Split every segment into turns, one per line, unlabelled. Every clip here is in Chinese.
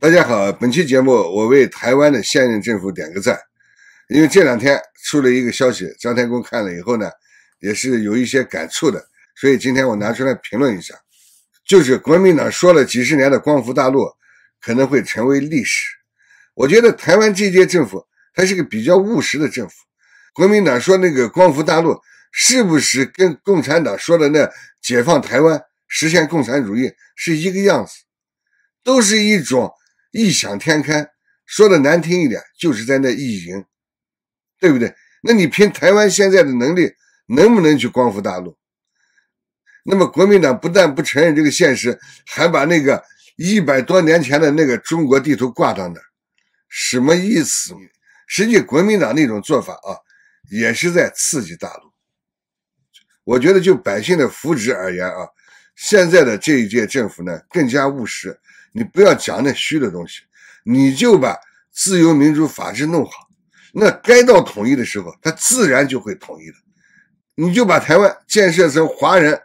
大家好，本期节目我为台湾的现任政府点个赞，因为这两天出了一个消息，张天工看了以后呢，也是有一些感触的，所以今天我拿出来评论一下，就是国民党说了几十年的“光复大陆”，可能会成为历史。我觉得台湾这届政府还是个比较务实的政府。国民党说那个“光复大陆”，是不是跟共产党说的那“解放台湾，实现共产主义”是一个样子？都是一种。异想天开，说的难听一点，就是在那意淫，对不对？那你凭台湾现在的能力，能不能去光复大陆？那么国民党不但不承认这个现实，还把那个一百多年前的那个中国地图挂到那儿，什么意思？实际国民党那种做法啊，也是在刺激大陆。我觉得就百姓的福祉而言啊，现在的这一届政府呢，更加务实。你不要讲那虚的东西，你就把自由民主法治弄好，那该到统一的时候，它自然就会统一的。你就把台湾建设成华人，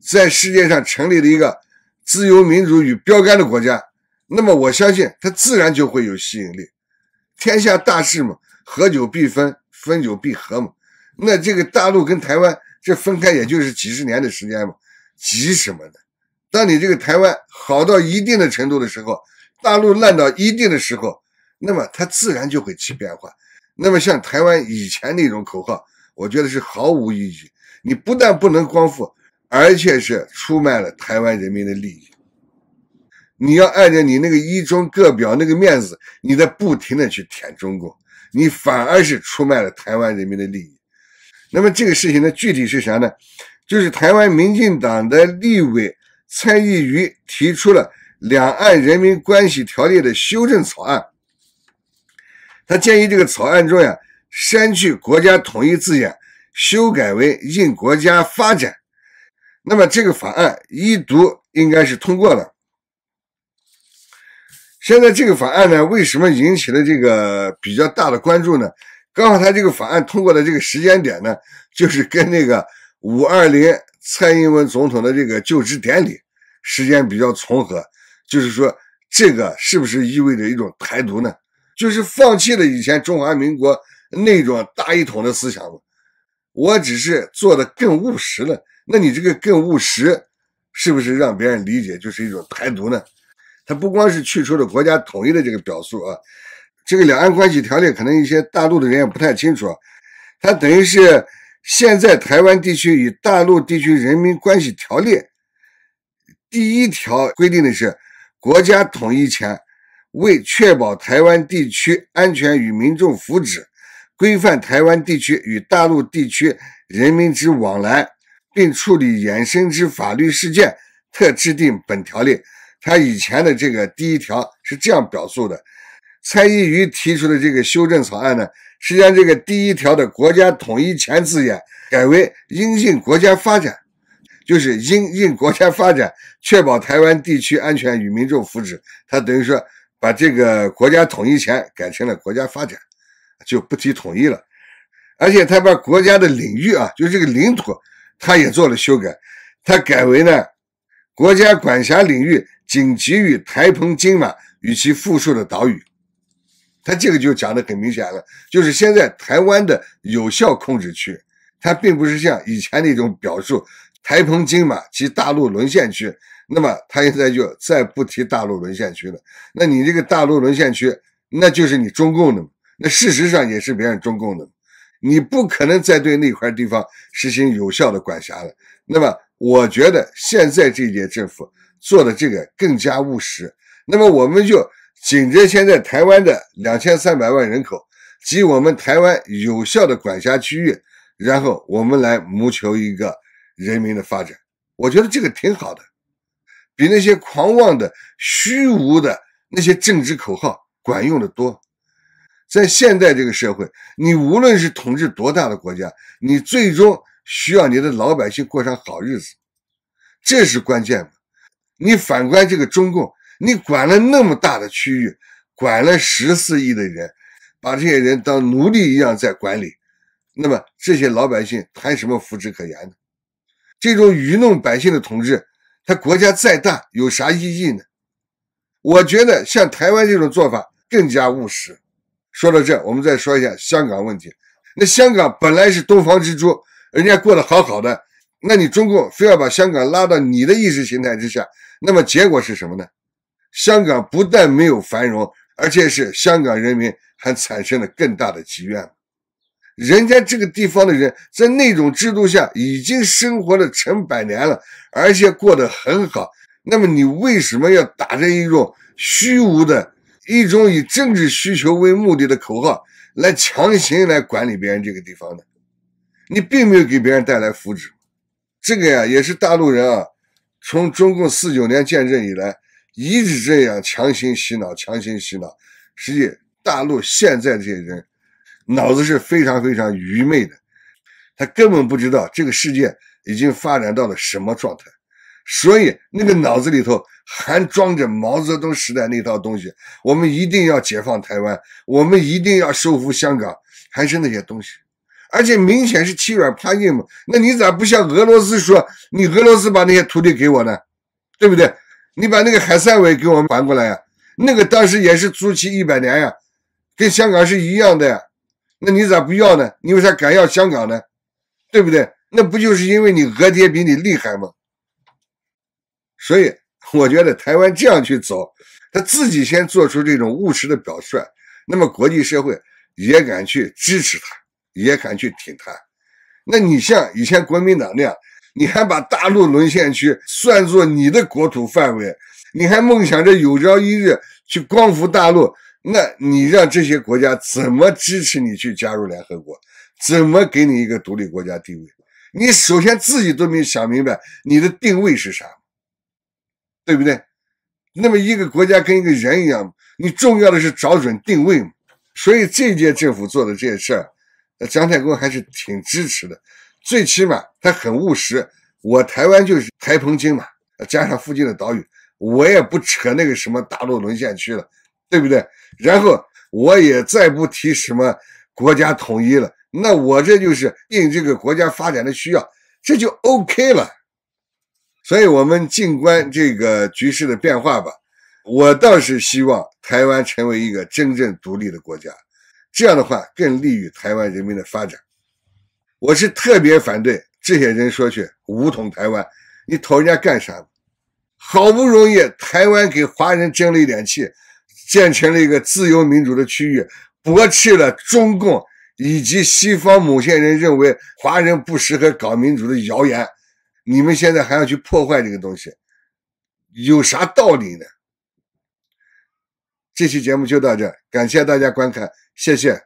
在世界上成立的一个自由民主与标杆的国家，那么我相信它自然就会有吸引力。天下大事嘛，合久必分，分久必合嘛。那这个大陆跟台湾这分开也就是几十年的时间嘛，急什么呢？当你这个台湾好到一定的程度的时候，大陆烂到一定的时候，那么它自然就会起变化。那么像台湾以前那种口号，我觉得是毫无意义。你不但不能光复，而且是出卖了台湾人民的利益。你要按照你那个一中各表那个面子，你在不停的去舔中共，你反而是出卖了台湾人民的利益。那么这个事情呢，具体是啥呢？就是台湾民进党的立委。蔡义宇提出了《两岸人民关系条例》的修正草案，他建议这个草案中呀，删去“国家统一”字眼，修改为“应国家发展”。那么这个法案一读应该是通过了。现在这个法案呢，为什么引起了这个比较大的关注呢？刚好他这个法案通过的这个时间点呢，就是跟那个“五二零”。蔡英文总统的这个就职典礼时间比较重合，就是说这个是不是意味着一种台独呢？就是放弃了以前中华民国那种大一统的思想吗？我只是做的更务实了。那你这个更务实，是不是让别人理解就是一种台独呢？他不光是去除了国家统一的这个表述啊，这个两岸关系条例可能一些大陆的人也不太清楚，他等于是。现在台湾地区与大陆地区人民关系条例第一条规定的是：国家统一前，为确保台湾地区安全与民众福祉，规范台湾地区与大陆地区人民之往来，并处理衍生之法律事件，特制定本条例。它以前的这个第一条是这样表述的。蔡依瑜提出的这个修正草案呢，是将这个第一条的“国家统一前”字眼改为“应应国家发展”，就是“应应国家发展，确保台湾地区安全与民众福祉”。他等于说把这个“国家统一前”改成了“国家发展”，就不提统一了。而且他把国家的领域啊，就这个领土，他也做了修改，他改为呢，“国家管辖领域仅给予台澎金马与其附属的岛屿”。他这个就讲的很明显了，就是现在台湾的有效控制区，它并不是像以前那种表述“台澎金马及大陆沦陷区”，那么他现在就再不提大陆沦陷区了。那你这个大陆沦陷区，那就是你中共的，那事实上也是别人中共的，你不可能再对那块地方实行有效的管辖了。那么我觉得现在这届政府做的这个更加务实，那么我们就。紧着现在台湾的两千三百万人口及我们台湾有效的管辖区域，然后我们来谋求一个人民的发展。我觉得这个挺好的，比那些狂妄的、虚无的那些政治口号管用的多。在现在这个社会，你无论是统治多大的国家，你最终需要你的老百姓过上好日子，这是关键嘛？你反观这个中共。你管了那么大的区域，管了十四亿的人，把这些人当奴隶一样在管理，那么这些老百姓谈什么福祉可言呢？这种愚弄百姓的统治，他国家再大有啥意义呢？我觉得像台湾这种做法更加务实。说到这，我们再说一下香港问题。那香港本来是东方之珠，人家过得好好的，那你中共非要把香港拉到你的意识形态之下，那么结果是什么呢？香港不但没有繁荣，而且是香港人民还产生了更大的积怨。人家这个地方的人在那种制度下已经生活了成百年了，而且过得很好。那么你为什么要打着一种虚无的一种以政治需求为目的的口号来强行来管理别人这个地方呢？你并没有给别人带来福祉。这个呀，也是大陆人啊，从中共四九年建政以来。一直这样强行洗脑，强行洗脑。实际大陆现在这些人脑子是非常非常愚昧的，他根本不知道这个世界已经发展到了什么状态。所以那个脑子里头还装着毛泽东时代那套东西。我们一定要解放台湾，我们一定要收复香港，还是那些东西。而且明显是欺软怕硬嘛。那你咋不像俄罗斯说你俄罗斯把那些土地给我呢？对不对？你把那个海参崴给我们还过来呀？那个当时也是租期一百年呀，跟香港是一样的呀。那你咋不要呢？你为啥敢要香港呢？对不对？那不就是因为你额爹比你厉害吗？所以我觉得台湾这样去走，他自己先做出这种务实的表率，那么国际社会也敢去支持他，也敢去挺他。那你像以前国民党那样。你还把大陆沦陷区算作你的国土范围，你还梦想着有朝一日去光复大陆，那你让这些国家怎么支持你去加入联合国，怎么给你一个独立国家地位？你首先自己都没想明白你的定位是啥，对不对？那么一个国家跟一个人一样，你重要的是找准定位嘛。所以这届政府做的这些事儿，蒋太公还是挺支持的。最起码他很务实，我台湾就是台澎金马加上附近的岛屿，我也不扯那个什么大陆沦陷区了，对不对？然后我也再不提什么国家统一了，那我这就是应这个国家发展的需要，这就 OK 了。所以我们静观这个局势的变化吧。我倒是希望台湾成为一个真正独立的国家，这样的话更利于台湾人民的发展。我是特别反对这些人说去武统台湾，你讨人家干啥？好不容易台湾给华人争了一点气，建成了一个自由民主的区域，驳斥了中共以及西方某些人认为华人不适合搞民主的谣言。你们现在还要去破坏这个东西，有啥道理呢？这期节目就到这，感谢大家观看，谢谢。